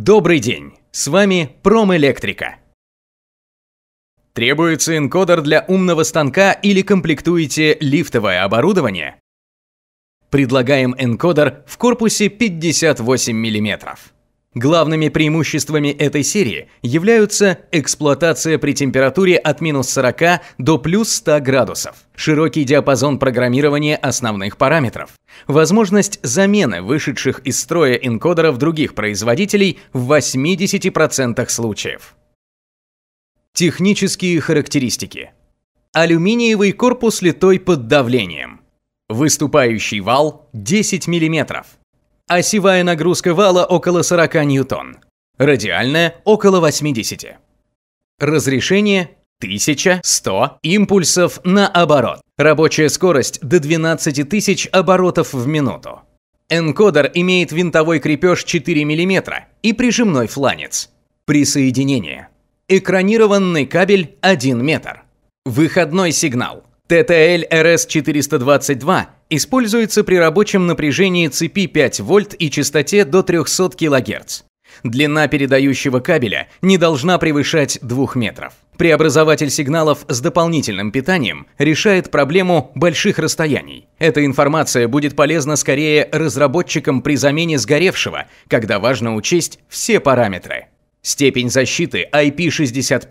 Добрый день! С вами Промэлектрика. Требуется энкодер для умного станка или комплектуете лифтовое оборудование? Предлагаем энкодер в корпусе 58 мм. Главными преимуществами этой серии являются эксплуатация при температуре от минус 40 до плюс 100 градусов, широкий диапазон программирования основных параметров, возможность замены вышедших из строя энкодеров других производителей в 80% случаев. Технические характеристики. Алюминиевый корпус литой под давлением. Выступающий вал 10 мм осевая а нагрузка вала около 40 ньютон, радиальная около 80. Разрешение 1100 импульсов на оборот. Рабочая скорость до 12 тысяч оборотов в минуту. Энкодер имеет винтовой крепеж 4 мм и прижимной фланец. Присоединение. Экранированный кабель 1 метр. Выходной сигнал. ТТЛ РС-422 Используется при рабочем напряжении цепи 5 вольт и частоте до 300 кГц. Длина передающего кабеля не должна превышать 2 метров. Преобразователь сигналов с дополнительным питанием решает проблему больших расстояний. Эта информация будет полезна скорее разработчикам при замене сгоревшего, когда важно учесть все параметры. Степень защиты IP65.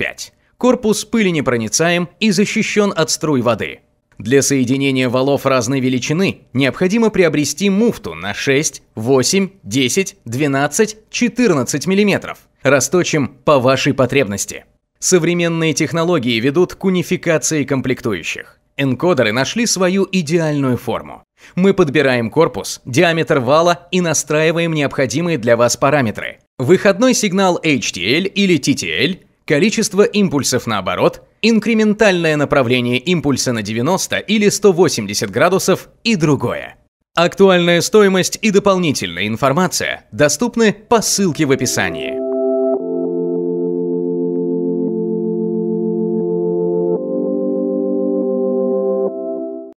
Корпус пыли непроницаем и защищен от струй воды. Для соединения валов разной величины необходимо приобрести муфту на 6, 8, 10, 12, 14 мм. Расточим по вашей потребности. Современные технологии ведут к унификации комплектующих. Энкодеры нашли свою идеальную форму. Мы подбираем корпус, диаметр вала и настраиваем необходимые для вас параметры. Выходной сигнал HTL или TTL, количество импульсов наоборот инкрементальное направление импульса на 90 или 180 градусов и другое. Актуальная стоимость и дополнительная информация доступны по ссылке в описании.